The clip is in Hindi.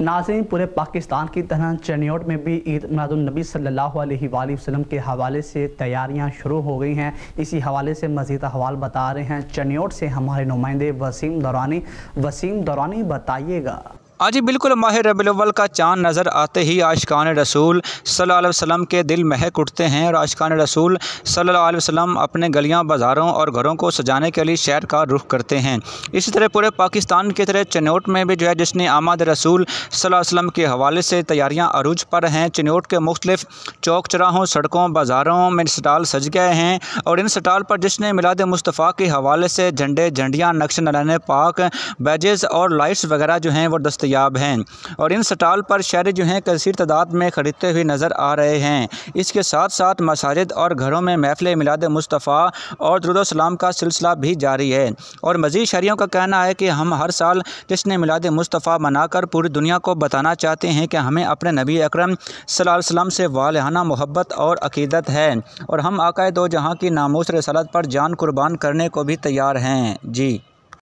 नाजिन पूरे पाकिस्तान की तरह चनियोट में भी ईद मिलादुलनबी सल्लल्लाहु अलैहि वसल्लम के हवाले से तैयारियां शुरू हो गई हैं इसी हवाले से मज़ीद हवाल बता रहे हैं चनियोट से हमारे नुमाइंदे वसीम दौरानी वसीम दौरानी बताइएगा आज हाँ बिल्कुल माह रबल का चांद नज़र आते ही आशकान रसूल सल्लल्लाहु अलैहि वसल्लम के दिल महक उठते हैं और आशकान रसूल सल्लल्लाहु अलैहि वसल्लम अपने गलियां बाज़ारों और घरों को सजाने के लिए शहर का रुख करते हैं इसी तरह पूरे पाकिस्तान की तरह चनोट में भी जो है जिसने आमद रसूल सल अलैहि के हवाले से तैयारियाँ अरूज पर हैं चनोट के मुख्तलिफ चौक चराहों सड़कों बाज़ारों में स्टाल सज गए हैं और इन स्टाल पर जिसने मिलाद मुस्तफ़ा के हवाले से झंडे झंडियाँ नक्श नारायण पाक बैजेज़ और लाइट्स वगैरह जो हैं वो दस्त दस्तयाब हैं और इन स्टाल पर शहर जो हैं कसर तादाद में ख़रीदते हुए नज़र आ रहे हैं इसके साथ साथ मसाजिद और घरों में महफिल मिलाद मुस्तफ़ा और दरुदोसलाम का सिलसिला भी जारी है और मज़ीद शहरीों का कहना है कि हम हर साल जश्न मिलाद मुस्तफ़ा मनाकर पूरी दुनिया को बताना चाहते हैं कि हमें अपने नबी अक्रम सल्लम से वालहाना मोहब्बत और अकीदत है और हम आकाए दो जहाँ की नामोश रसालत पर जान कुर्बान करने को भी तैयार हैं जी